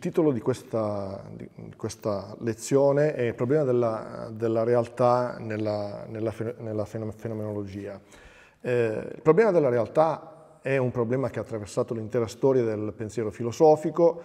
titolo di questa, di questa, lezione è Il problema della, della realtà nella, nella, nella fenomenologia. Eh, il problema della realtà è un problema che ha attraversato l'intera storia del pensiero filosofico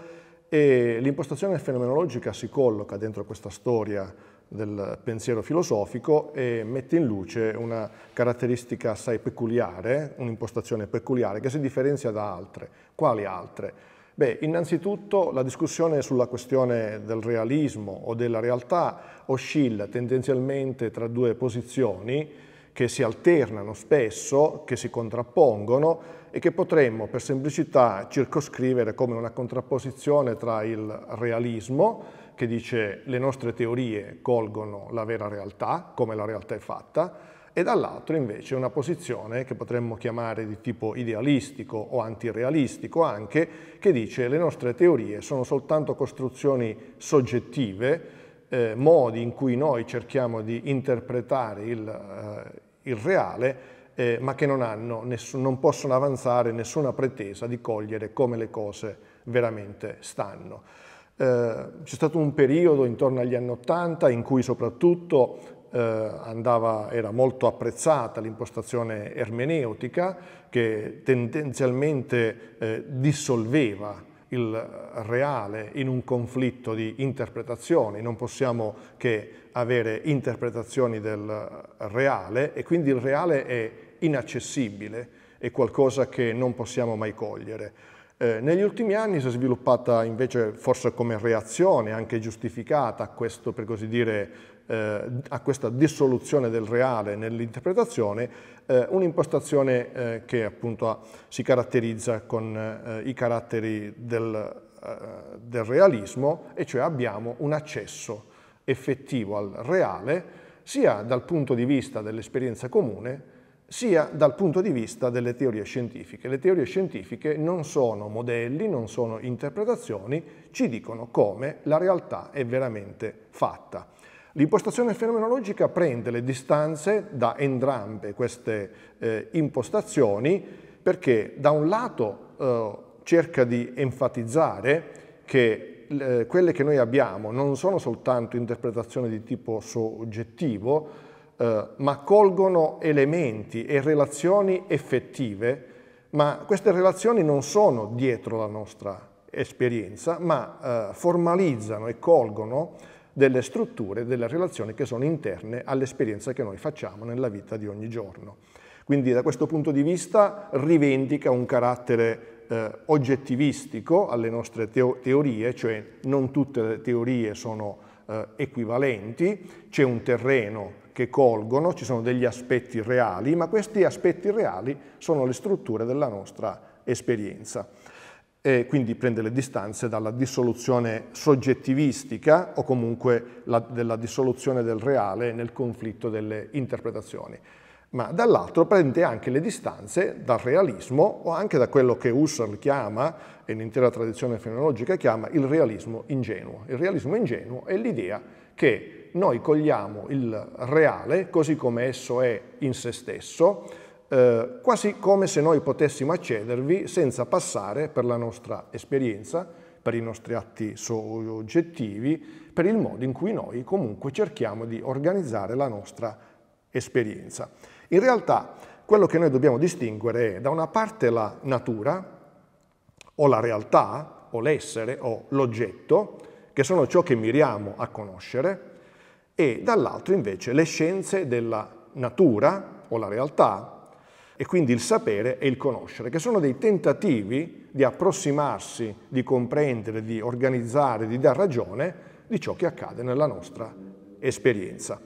e l'impostazione fenomenologica si colloca dentro questa storia del pensiero filosofico e mette in luce una caratteristica assai peculiare, un'impostazione peculiare che si differenzia da altre. Quali altre? Beh, innanzitutto la discussione sulla questione del realismo o della realtà oscilla tendenzialmente tra due posizioni che si alternano spesso, che si contrappongono e che potremmo per semplicità circoscrivere come una contrapposizione tra il realismo, che dice le nostre teorie colgono la vera realtà, come la realtà è fatta, e dall'altro invece una posizione che potremmo chiamare di tipo idealistico o antirealistico anche, che dice le nostre teorie sono soltanto costruzioni soggettive, eh, modi in cui noi cerchiamo di interpretare il, eh, il reale, eh, ma che non, hanno, non possono avanzare nessuna pretesa di cogliere come le cose veramente stanno. Eh, c'è stato un periodo intorno agli anni Ottanta in cui soprattutto eh, andava, era molto apprezzata l'impostazione ermeneutica che tendenzialmente eh, dissolveva il reale in un conflitto di interpretazioni, non possiamo che avere interpretazioni del reale e quindi il reale è inaccessibile, è qualcosa che non possiamo mai cogliere. Eh, negli ultimi anni si è sviluppata invece forse come reazione anche giustificata a questo, per così dire, eh, a questa dissoluzione del reale nell'interpretazione, eh, un'impostazione eh, che appunto si caratterizza con eh, i caratteri del, del realismo, e cioè abbiamo un accesso effettivo al reale sia dal punto di vista dell'esperienza comune sia dal punto di vista delle teorie scientifiche. Le teorie scientifiche non sono modelli, non sono interpretazioni, ci dicono come la realtà è veramente fatta. L'impostazione fenomenologica prende le distanze da entrambe queste eh, impostazioni perché da un lato eh, cerca di enfatizzare che eh, quelle che noi abbiamo non sono soltanto interpretazioni di tipo soggettivo, eh, ma colgono elementi e relazioni effettive, ma queste relazioni non sono dietro la nostra esperienza, ma eh, formalizzano e colgono delle strutture, delle relazioni che sono interne all'esperienza che noi facciamo nella vita di ogni giorno. Quindi da questo punto di vista rivendica un carattere eh, oggettivistico alle nostre teo teorie, cioè non tutte le teorie sono eh, equivalenti, c'è un terreno che colgono, ci sono degli aspetti reali, ma questi aspetti reali sono le strutture della nostra esperienza. E quindi prende le distanze dalla dissoluzione soggettivistica o comunque la, della dissoluzione del reale nel conflitto delle interpretazioni ma dall'altro prende anche le distanze dal realismo o anche da quello che Husserl chiama, e l'intera tradizione fenomenologica chiama, il realismo ingenuo. Il realismo ingenuo è l'idea che noi cogliamo il reale così come esso è in se stesso, eh, quasi come se noi potessimo accedervi senza passare per la nostra esperienza, per i nostri atti soggettivi, per il modo in cui noi comunque cerchiamo di organizzare la nostra esperienza. In realtà quello che noi dobbiamo distinguere è da una parte la natura, o la realtà, o l'essere, o l'oggetto, che sono ciò che miriamo a conoscere, e dall'altro invece le scienze della natura, o la realtà, e quindi il sapere e il conoscere, che sono dei tentativi di approssimarsi, di comprendere, di organizzare, di dar ragione di ciò che accade nella nostra esperienza.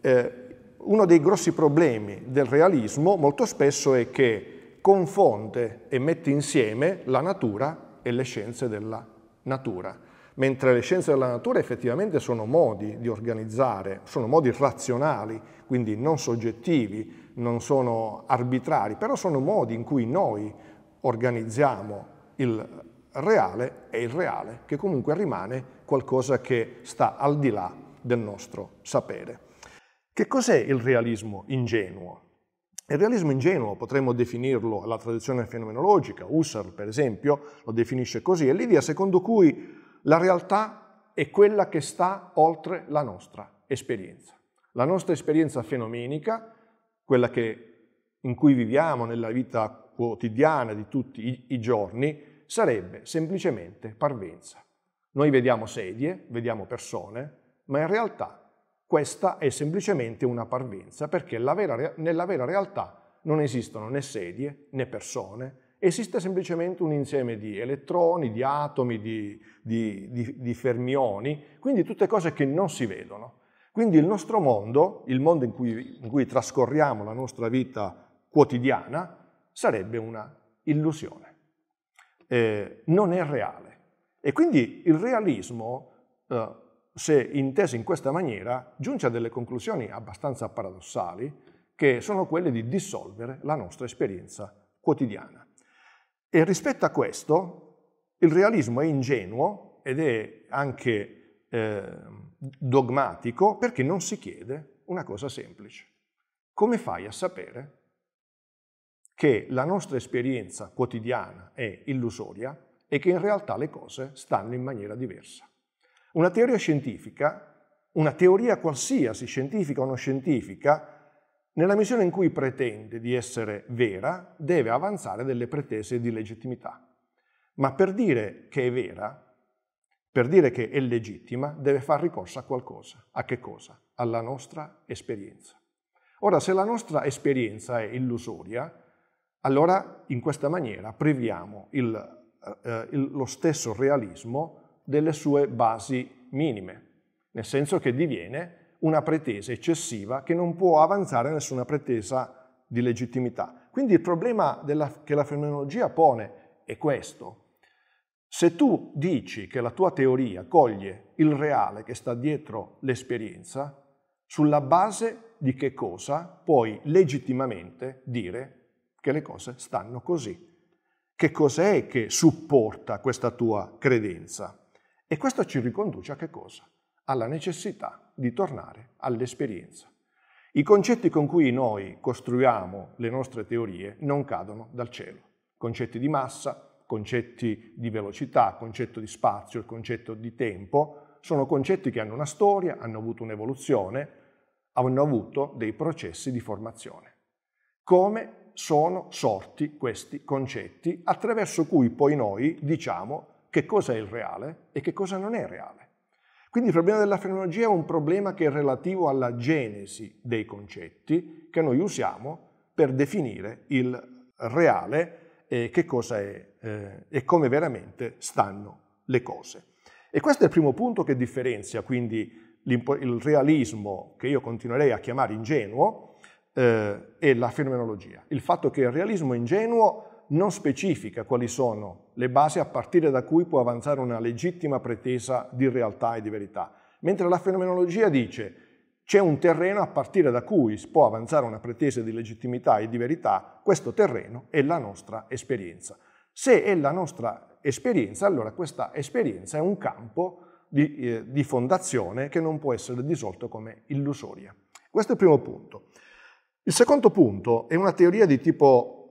Eh, uno dei grossi problemi del realismo molto spesso è che confonde e mette insieme la natura e le scienze della natura, mentre le scienze della natura effettivamente sono modi di organizzare, sono modi razionali, quindi non soggettivi, non sono arbitrari, però sono modi in cui noi organizziamo il reale e il reale, che comunque rimane qualcosa che sta al di là del nostro sapere. Che cos'è il realismo ingenuo? Il realismo ingenuo potremmo definirlo, la tradizione fenomenologica, Husserl per esempio lo definisce così, è l'idea secondo cui la realtà è quella che sta oltre la nostra esperienza. La nostra esperienza fenomenica, quella che, in cui viviamo nella vita quotidiana di tutti i, i giorni, sarebbe semplicemente parvenza. Noi vediamo sedie, vediamo persone, ma in realtà questa è semplicemente una parvenza perché vera, nella vera realtà non esistono né sedie né persone, esiste semplicemente un insieme di elettroni, di atomi, di, di, di, di fermioni, quindi tutte cose che non si vedono. Quindi il nostro mondo, il mondo in cui, in cui trascorriamo la nostra vita quotidiana, sarebbe una illusione. Eh, non è reale. E quindi il realismo eh, se inteso in questa maniera, giunge a delle conclusioni abbastanza paradossali, che sono quelle di dissolvere la nostra esperienza quotidiana. E rispetto a questo, il realismo è ingenuo ed è anche eh, dogmatico perché non si chiede una cosa semplice. Come fai a sapere che la nostra esperienza quotidiana è illusoria e che in realtà le cose stanno in maniera diversa? Una teoria scientifica, una teoria qualsiasi, scientifica o non scientifica, nella misura in cui pretende di essere vera, deve avanzare delle pretese di legittimità. Ma per dire che è vera, per dire che è legittima, deve far ricorso a qualcosa. A che cosa? Alla nostra esperienza. Ora, se la nostra esperienza è illusoria, allora in questa maniera priviamo il, eh, eh il, lo stesso realismo delle sue basi minime, nel senso che diviene una pretesa eccessiva che non può avanzare nessuna pretesa di legittimità. Quindi il problema della, che la fenomenologia pone è questo. Se tu dici che la tua teoria coglie il reale che sta dietro l'esperienza, sulla base di che cosa puoi legittimamente dire che le cose stanno così? Che cos'è che supporta questa tua credenza? E questo ci riconduce a che cosa? Alla necessità di tornare all'esperienza. I concetti con cui noi costruiamo le nostre teorie non cadono dal cielo. Concetti di massa, concetti di velocità, concetto di spazio, il concetto di tempo, sono concetti che hanno una storia, hanno avuto un'evoluzione, hanno avuto dei processi di formazione. Come sono sorti questi concetti attraverso cui poi noi diciamo che cosa è il reale e che cosa non è reale. Quindi il problema della fenomenologia è un problema che è relativo alla genesi dei concetti che noi usiamo per definire il reale e che cosa è eh, e come veramente stanno le cose. E questo è il primo punto che differenzia quindi il realismo, che io continuerei a chiamare ingenuo, eh, e la fenomenologia. Il fatto che il realismo ingenuo non specifica quali sono le basi a partire da cui può avanzare una legittima pretesa di realtà e di verità, mentre la fenomenologia dice c'è un terreno a partire da cui si può avanzare una pretesa di legittimità e di verità, questo terreno è la nostra esperienza. Se è la nostra esperienza, allora questa esperienza è un campo di, eh, di fondazione che non può essere dissolto come illusoria. Questo è il primo punto. Il secondo punto è una teoria di tipo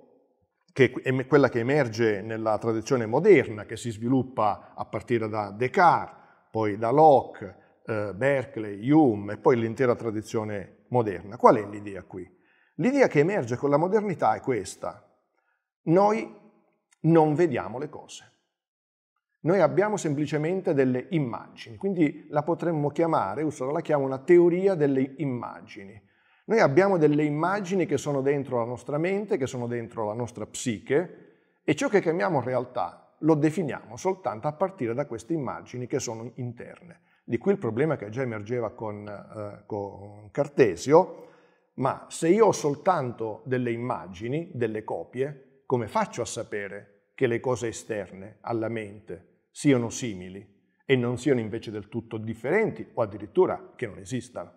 che è quella che emerge nella tradizione moderna, che si sviluppa a partire da Descartes, poi da Locke, eh, Berkeley, Hume e poi l'intera tradizione moderna. Qual è l'idea qui? L'idea che emerge con la modernità è questa. Noi non vediamo le cose. Noi abbiamo semplicemente delle immagini, quindi la potremmo chiamare, io la chiamo una teoria delle immagini. Noi abbiamo delle immagini che sono dentro la nostra mente, che sono dentro la nostra psiche e ciò che chiamiamo realtà lo definiamo soltanto a partire da queste immagini che sono interne. Di qui il problema che già emergeva con, eh, con Cartesio, ma se io ho soltanto delle immagini, delle copie, come faccio a sapere che le cose esterne alla mente siano simili e non siano invece del tutto differenti o addirittura che non esistano?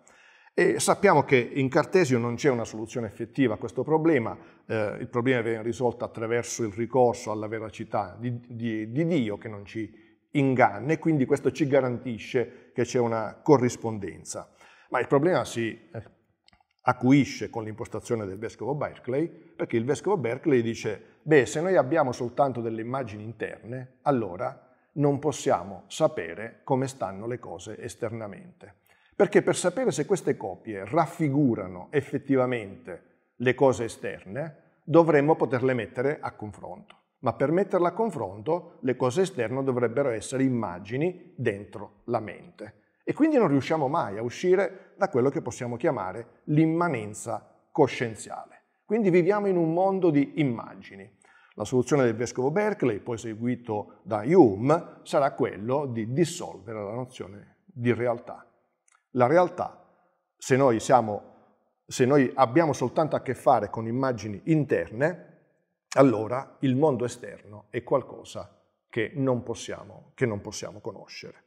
E sappiamo che in Cartesio non c'è una soluzione effettiva a questo problema, eh, il problema viene risolto attraverso il ricorso alla veracità di, di, di Dio che non ci inganna e quindi questo ci garantisce che c'è una corrispondenza. Ma il problema si eh, acuisce con l'impostazione del vescovo Berkeley, perché il vescovo Berkeley dice, beh, se noi abbiamo soltanto delle immagini interne, allora non possiamo sapere come stanno le cose esternamente. Perché per sapere se queste copie raffigurano effettivamente le cose esterne, dovremmo poterle mettere a confronto. Ma per metterle a confronto, le cose esterne dovrebbero essere immagini dentro la mente. E quindi non riusciamo mai a uscire da quello che possiamo chiamare l'immanenza coscienziale. Quindi viviamo in un mondo di immagini. La soluzione del vescovo Berkeley, poi seguito da Hume, sarà quello di dissolvere la nozione di realtà la realtà, se noi, siamo, se noi abbiamo soltanto a che fare con immagini interne, allora il mondo esterno è qualcosa che non possiamo, che non possiamo conoscere.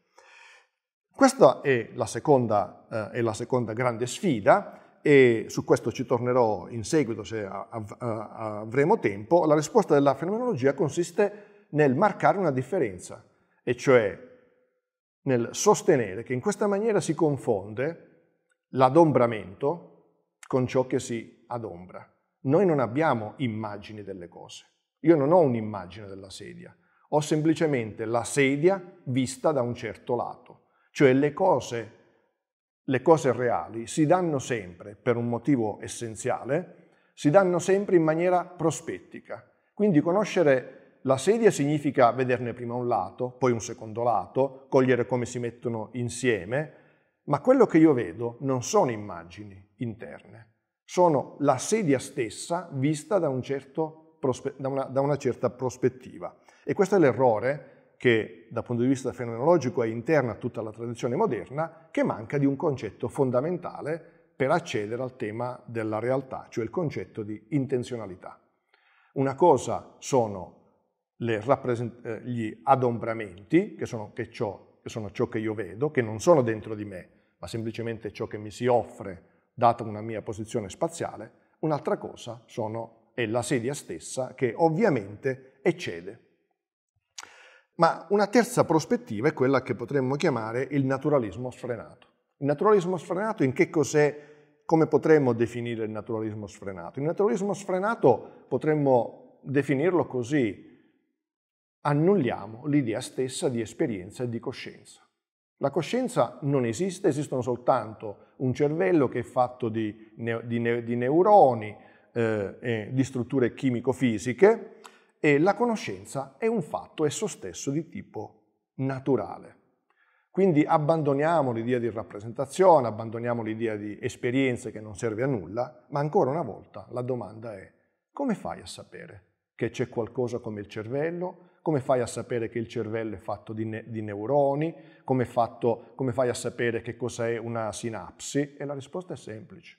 Questa è la, seconda, eh, è la, seconda, grande sfida e su questo ci tornerò in seguito se av avremo tempo. La risposta della fenomenologia consiste nel marcare una differenza, e cioè nel sostenere che in questa maniera si confonde l'adombramento con ciò che si adombra. Noi non abbiamo immagini delle cose. Io non ho un'immagine della sedia, ho semplicemente la sedia vista da un certo lato. Cioè le cose, le cose reali si danno sempre, per un motivo essenziale, si danno sempre in maniera prospettica. Quindi conoscere la sedia significa vederne prima un lato, poi un secondo lato, cogliere come si mettono insieme, ma quello che io vedo non sono immagini interne, sono la sedia stessa vista da, un certo da, una, da una certa prospettiva. E questo è l'errore che dal punto di vista fenomenologico è interno a tutta la tradizione moderna, che manca di un concetto fondamentale per accedere al tema della realtà, cioè il concetto di intenzionalità. Una cosa sono eh, gli adombramenti, che sono, che, ciò, che sono ciò che io vedo, che non sono dentro di me, ma semplicemente ciò che mi si offre data una mia posizione spaziale. Un'altra cosa sono, è la sedia stessa che ovviamente eccede. Ma una terza prospettiva è quella che potremmo chiamare il naturalismo sfrenato. Il naturalismo sfrenato in che cos'è? Come potremmo definire il naturalismo sfrenato? Il naturalismo sfrenato potremmo definirlo così, annulliamo l'idea stessa di esperienza e di coscienza. La coscienza non esiste, esistono soltanto un cervello che è fatto di, ne di, ne di neuroni, eh, eh, di strutture chimico-fisiche e la conoscenza è un fatto esso stesso di tipo naturale. Quindi abbandoniamo l'idea di rappresentazione, abbandoniamo l'idea di esperienze che non serve a nulla, ma ancora una volta la domanda è come fai a sapere che c'è qualcosa come il cervello, come fai a sapere che il cervello è fatto di, ne di neuroni, come, fatto, come fai a sapere che cos'è una sinapsi? E la risposta è semplice,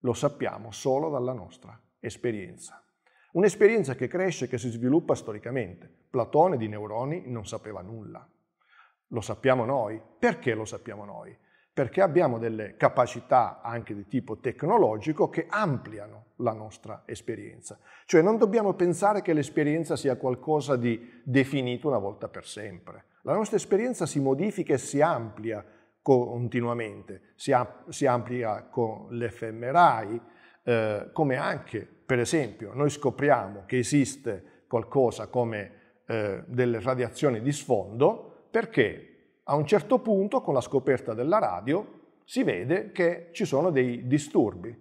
lo sappiamo solo dalla nostra esperienza. Un'esperienza che cresce, che si sviluppa storicamente. Platone di neuroni non sapeva nulla. Lo sappiamo noi. Perché lo sappiamo noi? perché abbiamo delle capacità anche di tipo tecnologico che ampliano la nostra esperienza. Cioè non dobbiamo pensare che l'esperienza sia qualcosa di definito una volta per sempre. La nostra esperienza si modifica e si amplia continuamente, si, amplia con l'FMRI, eh, come anche, per esempio, noi scopriamo che esiste qualcosa come eh, delle radiazioni di sfondo, perché a un certo punto, con la scoperta della radio, si vede che ci sono dei disturbi,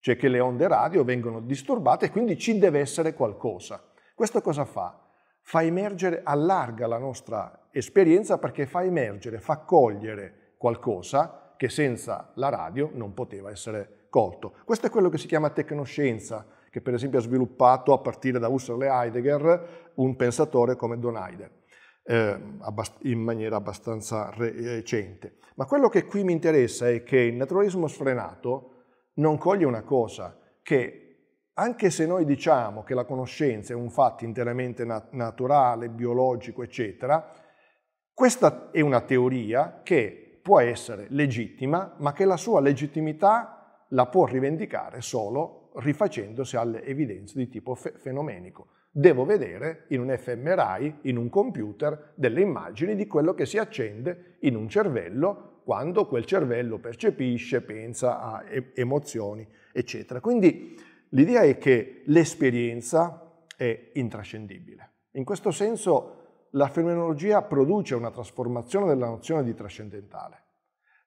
cioè che le onde radio vengono disturbate e quindi ci deve essere qualcosa. Questo cosa fa? Fa emergere, allarga la nostra esperienza perché fa emergere, fa cogliere qualcosa che senza la radio non poteva essere colto. Questo è quello che si chiama tecnoscienza, che per esempio ha sviluppato a partire da Husserl e Heidegger un pensatore come Don Heider eh, in maniera abbastanza recente. Ma quello che qui mi interessa è che il naturalismo sfrenato non coglie una cosa, che anche se noi diciamo che la conoscenza è un fatto interamente nat naturale, biologico, eccetera, questa è una teoria che può essere legittima, ma che la sua legittimità la può rivendicare solo rifacendosi alle evidenze di tipo fe fenomenico. Devo vedere in un fMRI, in un computer, delle immagini di quello che si accende in un cervello quando quel cervello percepisce, pensa a emozioni, eccetera. Quindi l'idea è che l'esperienza è intrascendibile. In questo senso la fenomenologia produce una trasformazione della nozione di trascendentale.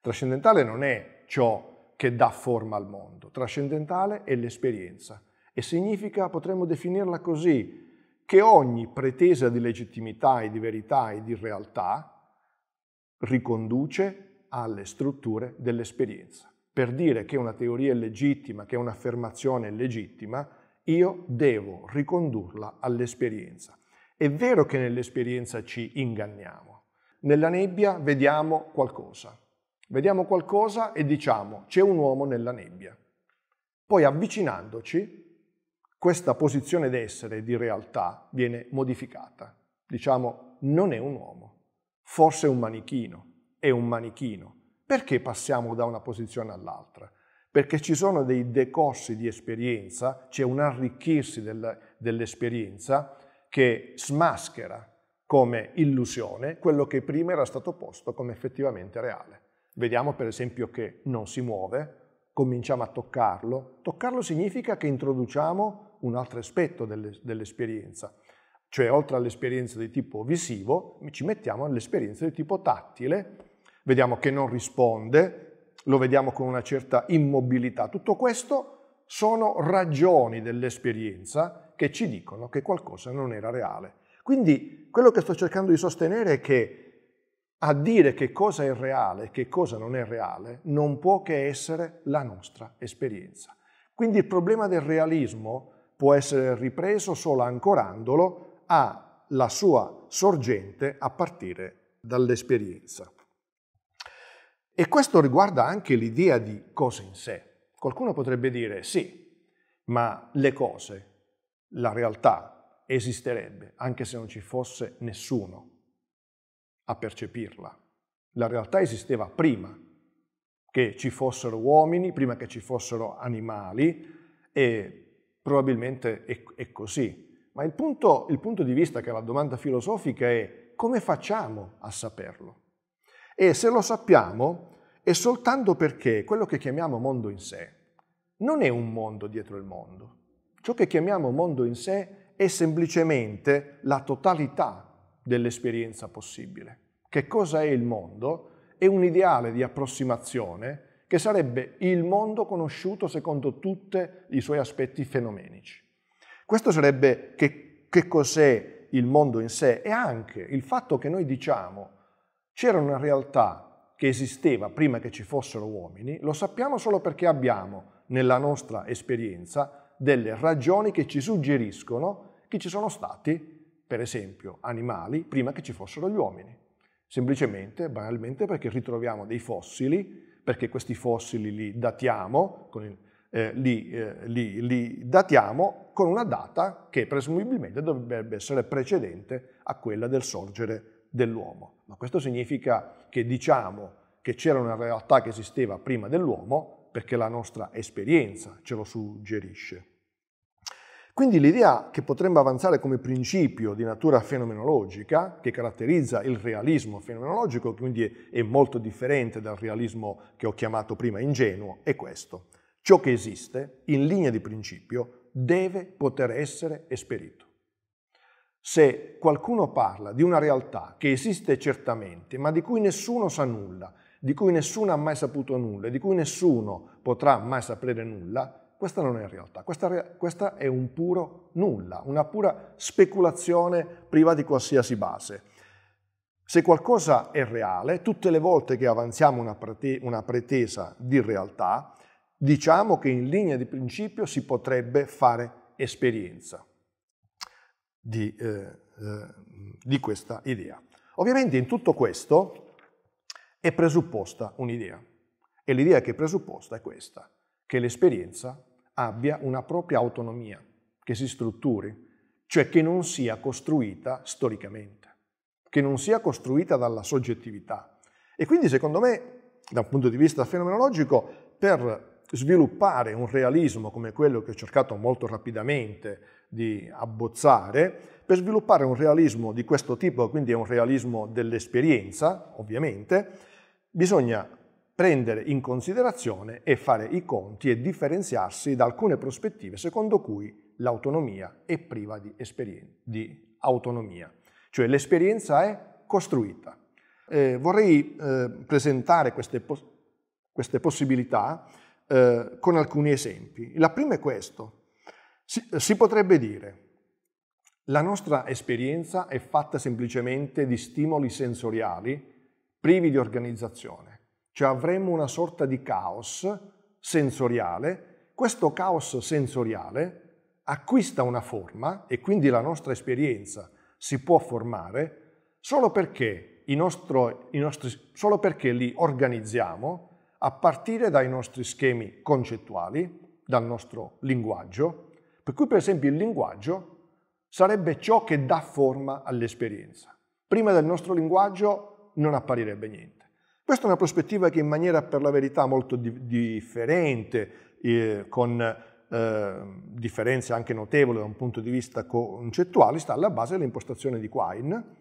Trascendentale non è ciò che dà forma al mondo, trascendentale è l'esperienza e significa, potremmo definirla così, che ogni pretesa di legittimità e di verità e di realtà riconduce alle strutture dell'esperienza. Per dire che una teoria è legittima, che un'affermazione è legittima, io devo ricondurla all'esperienza. È vero che nell'esperienza ci inganniamo. Nella nebbia vediamo qualcosa. Vediamo qualcosa e diciamo c'è un uomo nella nebbia. Poi avvicinandoci questa posizione d'essere di realtà viene modificata. Diciamo, non è un uomo, forse è un manichino, è un manichino. Perché passiamo da una posizione all'altra? Perché ci sono dei decorsi di esperienza, c'è un arricchirsi del, dell'esperienza che smaschera come illusione quello che prima era stato posto come effettivamente reale. Vediamo per esempio che non si muove, cominciamo a toccarlo. Toccarlo significa che introduciamo un altro aspetto dell'esperienza, cioè oltre all'esperienza di tipo visivo ci mettiamo all'esperienza di tipo tattile, vediamo che non risponde, lo vediamo con una certa immobilità. Tutto questo sono ragioni dell'esperienza che ci dicono che qualcosa non era reale. Quindi quello che sto cercando di sostenere è che a dire che cosa è reale e che cosa non è reale non può che essere la nostra esperienza. Quindi il problema del realismo può essere ripreso solo ancorandolo alla sua sorgente a partire dall'esperienza. E questo riguarda anche l'idea di cose in sé. Qualcuno potrebbe dire sì, ma le cose, la realtà esisterebbe anche se non ci fosse nessuno a percepirla. La realtà esisteva prima che ci fossero uomini, prima che ci fossero animali e probabilmente è, è così. Ma il punto, il punto di vista che è la domanda filosofica è come facciamo a saperlo? E se lo sappiamo è soltanto perché quello che chiamiamo mondo in sé non è un mondo dietro il mondo. Ciò che chiamiamo mondo in sé è semplicemente la totalità dell'esperienza possibile. Che cosa è il mondo? È un ideale di approssimazione che sarebbe il mondo conosciuto secondo tutti i suoi aspetti fenomenici. Questo sarebbe che, che cos'è il mondo in sé e anche il fatto che noi diciamo c'era una realtà che esisteva prima che ci fossero uomini, lo sappiamo solo perché abbiamo nella nostra esperienza delle ragioni che ci suggeriscono che ci sono stati, per esempio, animali prima che ci fossero gli uomini. Semplicemente, banalmente, perché ritroviamo dei fossili perché questi fossili li datiamo, il, eh, li, eh, li, li datiamo con una data che presumibilmente dovrebbe essere precedente a quella del sorgere dell'uomo. Ma questo significa che diciamo che c'era una realtà che esisteva prima dell'uomo perché la nostra esperienza ce lo suggerisce. Quindi l'idea che potremmo avanzare come principio di natura fenomenologica, che caratterizza il realismo fenomenologico, quindi è molto differente dal realismo che ho chiamato prima ingenuo, è questo. Ciò che esiste, in linea di principio, deve poter essere esperito. Se qualcuno parla di una realtà che esiste certamente, ma di cui nessuno sa nulla, di cui nessuno ha mai saputo nulla, di cui nessuno potrà mai sapere nulla, questa non è realtà, questa, questa è un puro nulla, una pura speculazione priva di qualsiasi base. Se qualcosa è reale, tutte le volte che avanziamo una, prete una pretesa di realtà, diciamo che in linea di principio si potrebbe fare esperienza di, eh, eh, di questa idea. Ovviamente in tutto questo è presupposta un'idea e l'idea che è presupposta è questa che l'esperienza abbia una propria autonomia, che si strutturi, cioè che non sia costruita storicamente, che non sia costruita dalla soggettività. E quindi secondo me, da un punto di vista fenomenologico, per sviluppare un realismo come quello che ho cercato molto rapidamente di abbozzare, per sviluppare un realismo di questo tipo, quindi è un realismo dell'esperienza, ovviamente, bisogna prendere in considerazione e fare i conti e differenziarsi da alcune prospettive secondo cui l'autonomia è priva di, di autonomia, cioè l'esperienza è costruita. Eh, vorrei eh, presentare queste, pos queste possibilità eh, con alcuni esempi. La prima è questo. Si, si potrebbe dire la nostra esperienza è fatta semplicemente di stimoli sensoriali privi di organizzazione cioè avremmo una sorta di caos sensoriale. Questo caos sensoriale acquista una forma e quindi la nostra esperienza si può formare solo perché, i nostro, i nostri, solo perché li organizziamo a partire dai nostri schemi concettuali, dal nostro linguaggio. Per cui per esempio il linguaggio sarebbe ciò che dà forma all'esperienza. Prima del nostro linguaggio non apparirebbe niente. Questa è una prospettiva che in maniera per la verità molto di differente, eh, con eh, differenze anche notevoli da un punto di vista concettuale, sta alla base dell'impostazione di Quine,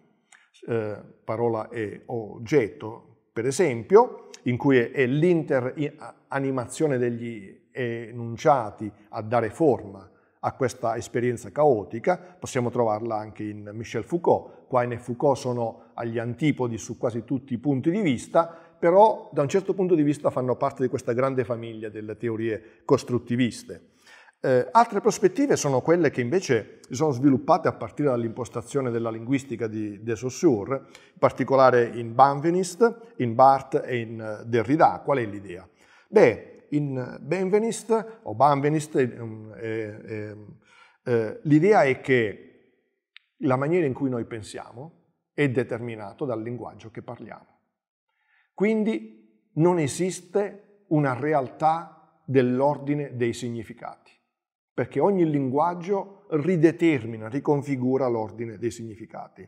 eh, parola e oggetto, per esempio, in cui è, è l'interanimazione degli enunciati a dare forma a questa esperienza caotica, possiamo trovarla anche in Michel Foucault. qua e Foucault sono agli antipodi su quasi tutti i punti di vista, però da un certo punto di vista fanno parte di questa grande famiglia delle teorie costruttiviste. Eh, altre prospettive sono quelle che invece si sono sviluppate a partire dall'impostazione della linguistica di De Saussure, in particolare in Banvenist, in Barthes e in eh, Derrida. Qual è l'idea? Beh, in Benvenist o Banveniste, eh eh, eh, eh, l'idea è che la maniera in cui noi pensiamo è determinata dal linguaggio che parliamo. Quindi non esiste una realtà dell'ordine dei significati, perché ogni linguaggio ridetermina, riconfigura l'ordine dei significati.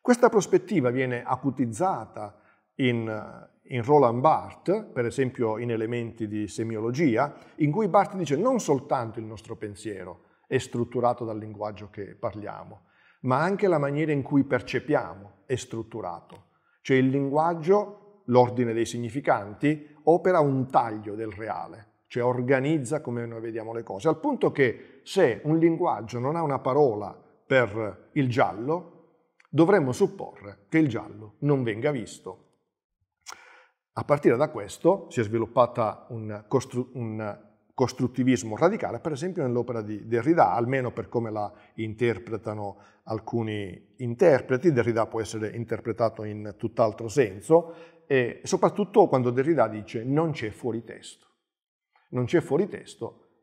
Questa prospettiva viene acutizzata in, in Roland Barthes, per esempio in elementi di semiologia, in cui Barthes dice non soltanto il nostro pensiero è strutturato dal linguaggio che parliamo, ma anche la maniera in cui percepiamo è strutturato. Cioè il linguaggio, l'ordine dei significanti, opera un taglio del reale, cioè organizza come noi vediamo le cose, al punto che se un linguaggio non ha una parola per il giallo, dovremmo supporre che il giallo non venga visto a partire da questo si è sviluppato un, costru un, costruttivismo radicale, per esempio nell'opera di Derrida, almeno per come la interpretano alcuni interpreti. Derrida può essere interpretato in tutt'altro senso, e soprattutto quando Derrida dice non c'è fuori testo. Non c'è fuori testo,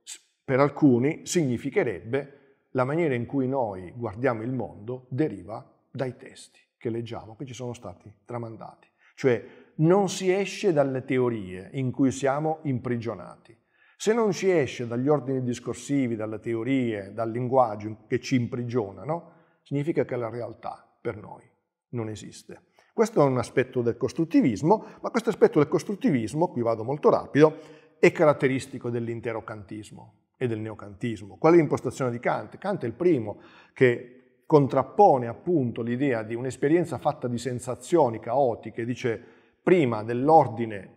per alcuni significherebbe la maniera in cui noi guardiamo il mondo deriva dai testi che leggiamo, che ci sono stati tramandati. Cioè non si esce dalle teorie in cui siamo imprigionati. Se non si esce dagli ordini discorsivi, dalle teorie, dal linguaggio che ci imprigionano, significa che la realtà per noi non esiste. Questo è un aspetto del costruttivismo, ma questo aspetto del costruttivismo, qui vado molto rapido, è caratteristico dell'intero kantismo e del neocantismo. Qual è l'impostazione di Kant? Kant è il primo che contrappone appunto l'idea di un'esperienza fatta di sensazioni caotiche, dice prima dell'ordine,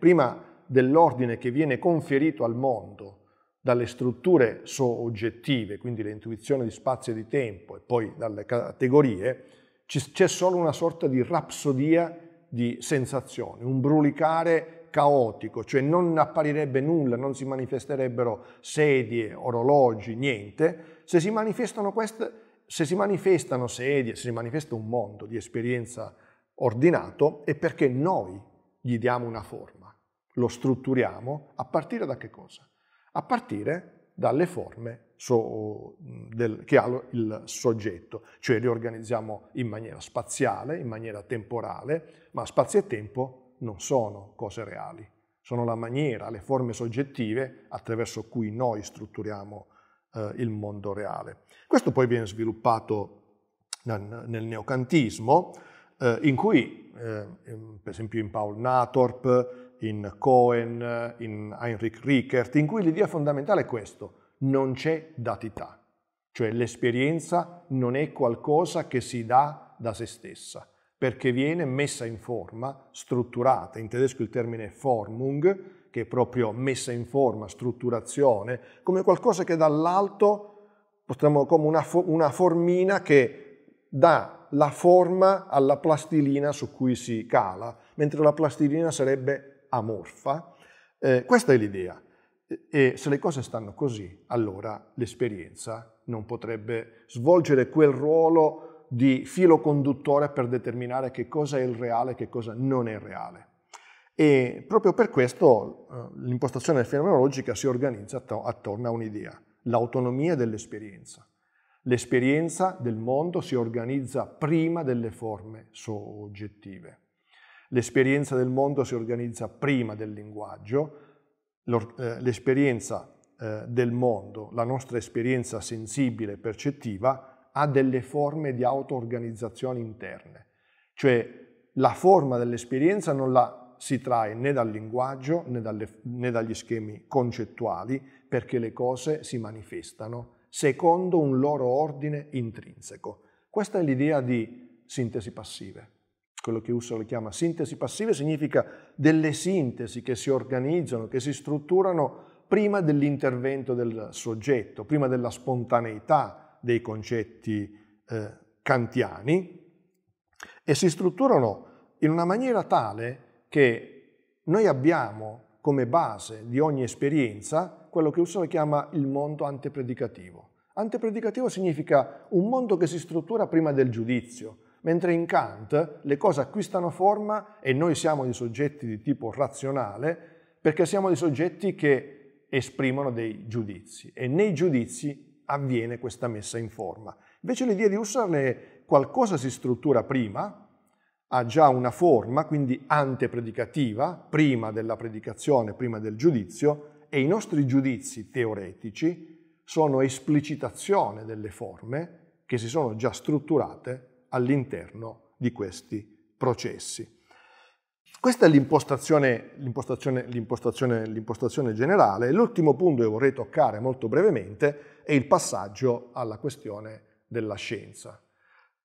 dell che viene conferito al mondo dalle strutture soggettive, quindi l'intuizione di spazio e di tempo, e poi dalle categorie, c'è solo una sorta di rapsodia di sensazioni, un brulicare caotico, cioè non apparirebbe nulla, non si manifesterebbero sedie, orologi, niente. Se si manifestano queste, se si manifestano sedie, se si manifesta un mondo di esperienza ordinato, è perché noi gli diamo una forma, lo strutturiamo a partire da che cosa? A partire dalle forme so, del, che ha il soggetto, cioè li organizziamo in maniera spaziale, in maniera temporale, ma spazio e tempo non sono cose reali, sono la maniera, le forme soggettive attraverso cui noi strutturiamo eh, il mondo reale. Questo poi viene sviluppato nel neocantismo, eh, in cui, eh, in, per esempio in Paul Natorp, in Cohen, in Heinrich Rickert, in cui l'idea fondamentale è questo: non c'è datità, cioè l'esperienza non è qualcosa che si dà da se stessa, perché viene messa in forma, strutturata, in tedesco il termine è Formung, che è proprio messa in forma, strutturazione, come qualcosa che dall'alto, potremmo come una, fo- una formina che dà la forma alla plastilina su cui si cala, mentre la plastilina sarebbe amorfa. Eh, questa è l'idea. E se le cose stanno così, allora l'esperienza non potrebbe svolgere quel ruolo di filo conduttore per determinare che cosa è il reale e che cosa non è il reale. E proprio per questo eh, l'impostazione fenomenologica si organizza attorno a un'idea, l'autonomia dell'esperienza. L'esperienza del mondo si organizza prima delle forme soggettive. L'esperienza del mondo si organizza prima del linguaggio, eh, l'esperienza eh, del mondo, la nostra esperienza sensibile e percettiva, ha delle forme di auto-organizzazione interne. Cioè la forma dell'esperienza non la si trae né dal linguaggio né, dalle, né dagli schemi concettuali perché le cose si manifestano secondo un loro ordine intrinseco. Questa è l'idea di sintesi passive. Quello che Husserl chiama sintesi passive significa delle sintesi che si organizzano, che si strutturano prima dell'intervento del soggetto, prima della spontaneità dei concetti eh, kantiani e si strutturano in una maniera tale che noi abbiamo come base di ogni esperienza quello che Husserl chiama il mondo antepredicativo. Antepredicativo significa un mondo che si struttura prima del giudizio, mentre in Kant le cose acquistano forma e noi siamo dei soggetti di tipo razionale perché siamo dei soggetti che esprimono dei giudizi e nei giudizi avviene questa messa in forma. Invece l'idea di Husserl è qualcosa si struttura prima, ha già una forma, quindi antepredicativa, prima della predicazione, prima del giudizio, e i nostri giudizi teoretici sono esplicitazione delle forme che si sono già strutturate all'interno di questi processi. Questa è l'impostazione, l'impostazione, l'impostazione, l'impostazione generale. L'ultimo punto che vorrei toccare molto brevemente è il passaggio alla questione della scienza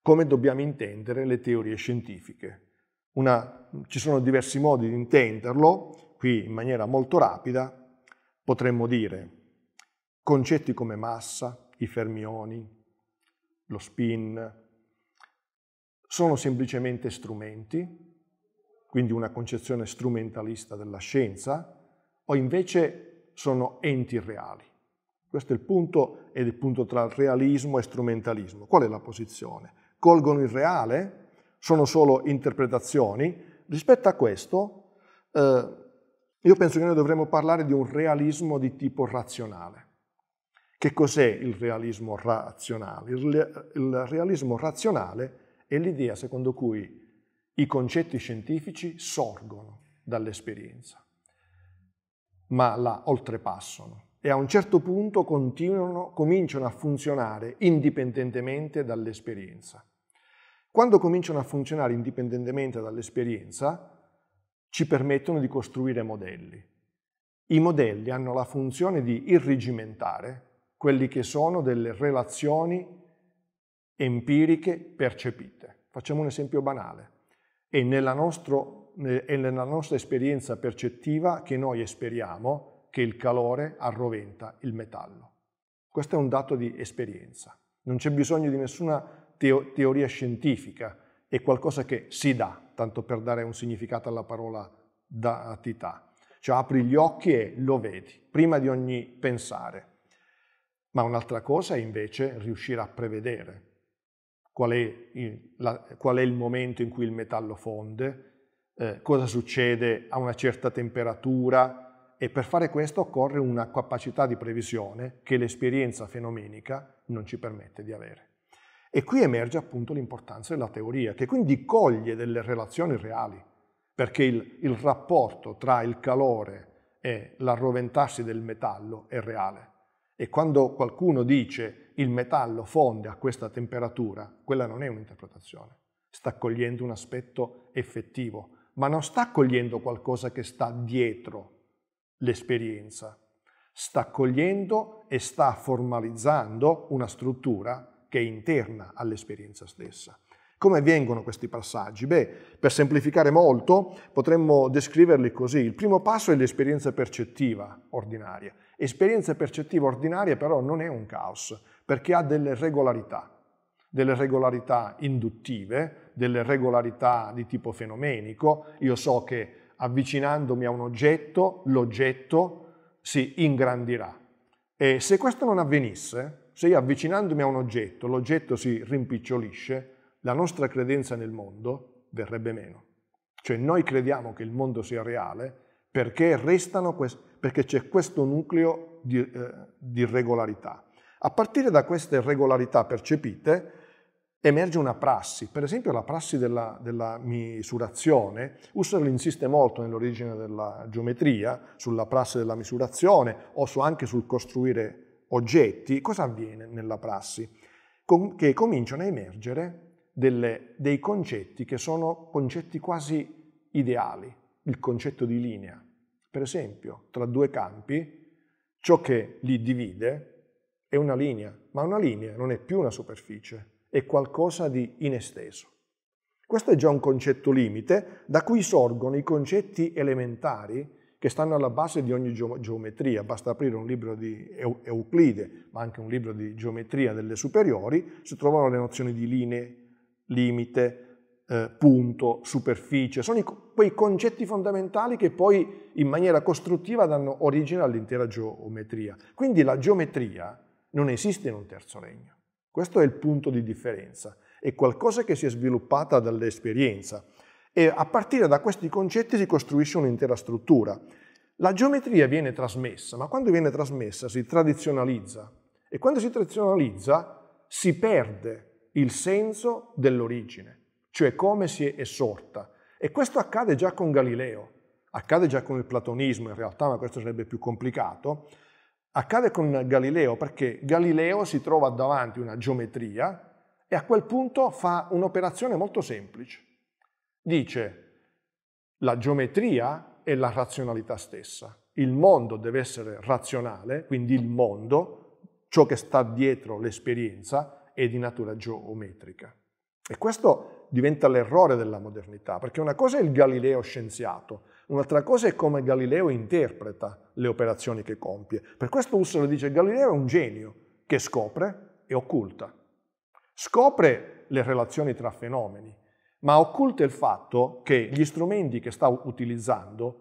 come dobbiamo intendere le teorie scientifiche. Una, ci sono diversi modi di intenderlo, qui in maniera molto rapida potremmo dire concetti come massa, i fermioni, lo spin, sono semplicemente strumenti, quindi una concezione strumentalista della scienza, o invece sono enti reali. Questo è il punto ed è il punto tra realismo e strumentalismo. Qual è la posizione? colgono il reale, sono solo interpretazioni. Rispetto a questo, eh, io penso che noi dovremmo parlare di un realismo di tipo razionale. Che cos'è il realismo razionale? Il, il realismo razionale è l'idea secondo cui i concetti scientifici sorgono dall'esperienza, ma la oltrepassano e a un certo punto cominciano a funzionare indipendentemente dall'esperienza quando cominciano a funzionare indipendentemente dall'esperienza, ci permettono di costruire modelli. I modelli hanno la funzione di irrigimentare quelli che sono delle relazioni empiriche percepite. Facciamo un esempio banale. È nella, nostro, è nella nostra esperienza percettiva che noi esperiamo che il calore arroventa il metallo. Questo è un dato di esperienza. Non c'è bisogno di nessuna teo teoria scientifica, è qualcosa che si dà, tanto per dare un significato alla parola datità. Cioè apri gli occhi e lo vedi, prima di ogni pensare. Ma un'altra cosa è invece riuscire a prevedere qual è il, la, qual è il momento in cui il metallo fonde, eh, cosa succede a una certa temperatura e per fare questo occorre una capacità di previsione che l'esperienza fenomenica non ci permette di avere. E qui emerge appunto l'importanza della teoria, che quindi coglie delle relazioni reali, perché il, il rapporto tra il calore e l'arroventarsi del metallo è reale. E quando qualcuno dice il metallo fonde a questa temperatura, quella non è un'interpretazione. Sta cogliendo un aspetto effettivo, ma non sta cogliendo qualcosa che sta dietro l'esperienza. Sta cogliendo e sta formalizzando una struttura che è interna all'esperienza stessa. Come avvengono questi passaggi? Beh, per semplificare molto, potremmo descriverli così. Il primo passo è l'esperienza percettiva ordinaria. Esperienza percettiva ordinaria però non è un caos, perché ha delle regolarità, delle regolarità induttive, delle regolarità di tipo fenomenico. Io so che avvicinandomi a un oggetto, l'oggetto si ingrandirà. E se questo non avvenisse, se io avvicinandomi a un oggetto, l'oggetto si rimpicciolisce, la nostra credenza nel mondo verrebbe meno. Cioè noi crediamo che il mondo sia reale perché, restano perché c'è questo nucleo di, eh, di regolarità. A partire da queste regolarità percepite emerge una prassi, per esempio la prassi della, della misurazione, Husserl insiste molto nell'origine della geometria, sulla prassi della misurazione o su anche sul costruire oggetti, cosa avviene nella prassi? Com che cominciano a emergere delle, dei concetti che sono concetti quasi ideali, il concetto di linea. Per esempio, tra due campi, ciò che li divide è una linea, ma una linea non è più una superficie, è qualcosa di inesteso. Questo è già un concetto limite da cui sorgono i concetti elementari che stanno alla base di ogni geometria. Basta aprire un libro di Euclide, ma anche un libro di geometria delle superiori, si trovano le nozioni di linee, limite, eh, punto, superficie. Sono i, quei concetti fondamentali che poi in maniera costruttiva danno origine all'intera geometria. Quindi la geometria non esiste in un terzo regno. Questo è il punto di differenza. È qualcosa che si è sviluppata dall'esperienza e a partire da questi concetti si costruisce un'intera struttura. La geometria viene trasmessa, ma quando viene trasmessa si tradizionalizza e quando si tradizionalizza si perde il senso dell'origine, cioè come si è sorta. E questo accade già con Galileo, accade già con il platonismo in realtà, ma questo sarebbe più complicato, accade con Galileo perché Galileo si trova davanti a una geometria e a quel punto fa un'operazione molto semplice dice la geometria e la razionalità stessa. Il mondo deve essere razionale, quindi il mondo, ciò che sta dietro l'esperienza, è di natura geometrica. E questo diventa l'errore della modernità, perché una cosa è il Galileo scienziato, un'altra cosa è come Galileo interpreta le operazioni che compie. Per questo Husserl dice che Galileo è un genio che scopre e occulta. Scopre le relazioni tra fenomeni, ma occulta il fatto che gli strumenti che sta utilizzando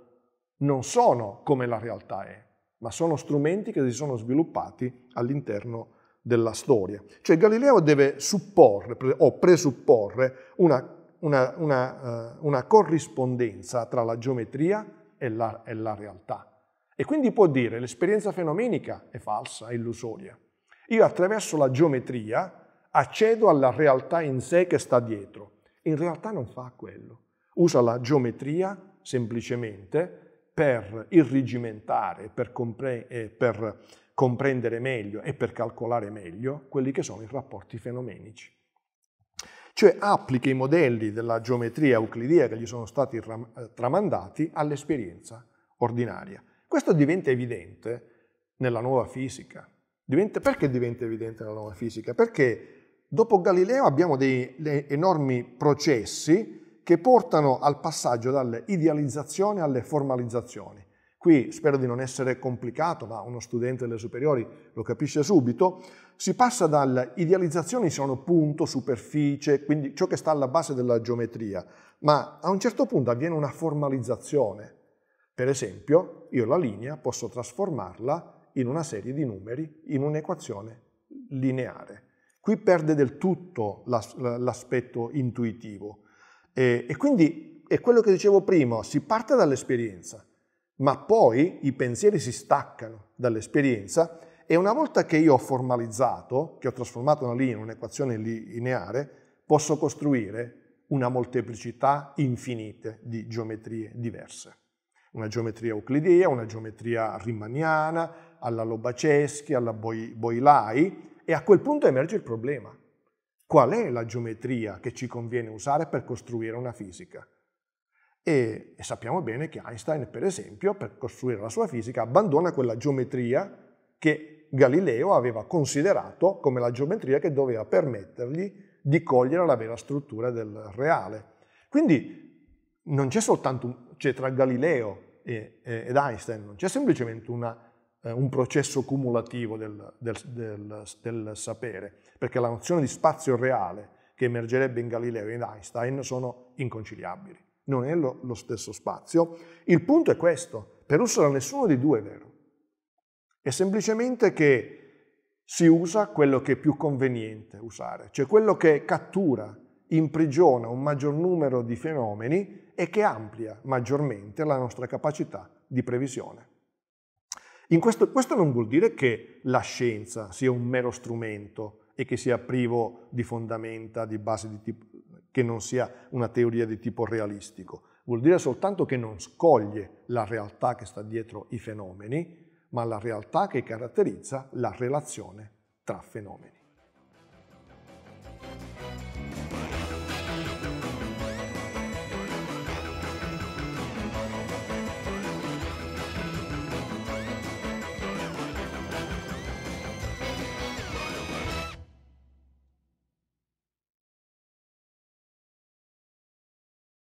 non sono come la realtà è, ma sono strumenti che si sono sviluppati all'interno della storia. Cioè Galileo deve supporre o presupporre una, una, una, eh, una corrispondenza tra la geometria e la, e la realtà. E quindi può dire l'esperienza fenomenica è falsa, è illusoria. Io attraverso la geometria accedo alla realtà in sé che sta dietro in realtà non fa quello. Usa la geometria semplicemente per irrigimentare, per, compre eh, per comprendere meglio e per calcolare meglio quelli che sono i rapporti fenomenici cioè applica i modelli della geometria euclidea che gli sono stati eh, tramandati all'esperienza ordinaria. Questo diventa evidente nella nuova fisica. Diventa, perché diventa evidente nella nuova fisica? Perché dopo Galileo abbiamo dei enormi processi che portano al passaggio dalle idealizzazioni alle formalizzazioni. Qui spero di non essere complicato, ma uno studente delle superiori lo capisce subito, si passa dalle idealizzazioni sono punto, superficie, quindi ciò che sta alla base della geometria, ma a un certo punto avviene una formalizzazione. Per esempio, io la linea posso trasformarla in una serie di numeri, in un'equazione lineare. Qui perde del tutto l'aspetto intuitivo. E, e quindi è quello che dicevo prima, si parte dall'esperienza, ma poi i pensieri si staccano dall'esperienza e una volta che io ho formalizzato, che ho trasformato una linea in un'equazione lineare, posso costruire una molteplicità infinite di geometrie diverse. Una geometria euclidea, una geometria rimaniana, alla Lobachevsky, alla Boilai, e a quel punto emerge il problema. Qual è la geometria che ci conviene usare per costruire una fisica? E, e sappiamo bene che Einstein, per esempio, per costruire la sua fisica, abbandona quella geometria che Galileo aveva considerato come la geometria che doveva permettergli di cogliere la vera struttura del reale. Quindi non c'è soltanto, un, cioè tra Galileo e, e, ed Einstein non c'è semplicemente una eh, un processo cumulativo del, del, del, del, sapere, perché la nozione di spazio reale che emergerebbe in Galileo e in Einstein sono inconciliabili, non è lo, lo stesso spazio. Il punto è questo, per Husserl nessuno dei due è vero, è semplicemente che si usa quello che è più conveniente usare, cioè quello che cattura, imprigiona un maggior numero di fenomeni e che amplia maggiormente la nostra capacità di previsione. Questo, questo non vuol dire che la scienza sia un mero strumento e che sia privo di fondamenta, di base di tipo, che non sia una teoria di tipo realistico. Vuol dire soltanto che non scoglie la realtà che sta dietro i fenomeni, ma la realtà che caratterizza la relazione tra fenomeni.